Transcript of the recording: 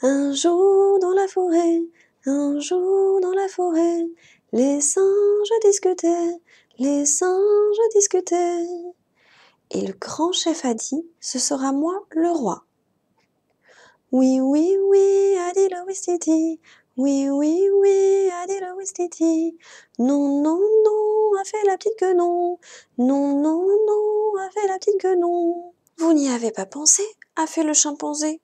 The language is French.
Un jour dans la forêt, un jour dans la forêt, les singes discutaient, les singes discutaient. Et le grand chef a dit, ce sera moi le roi. Oui, oui, oui, a dit le Wistiti. Oui, oui, oui, a dit le Wistiti. Non, non, non, a fait la petite que non. Non, non, non, a fait la petite que non. Vous n'y avez pas pensé, a fait le chimpanzé.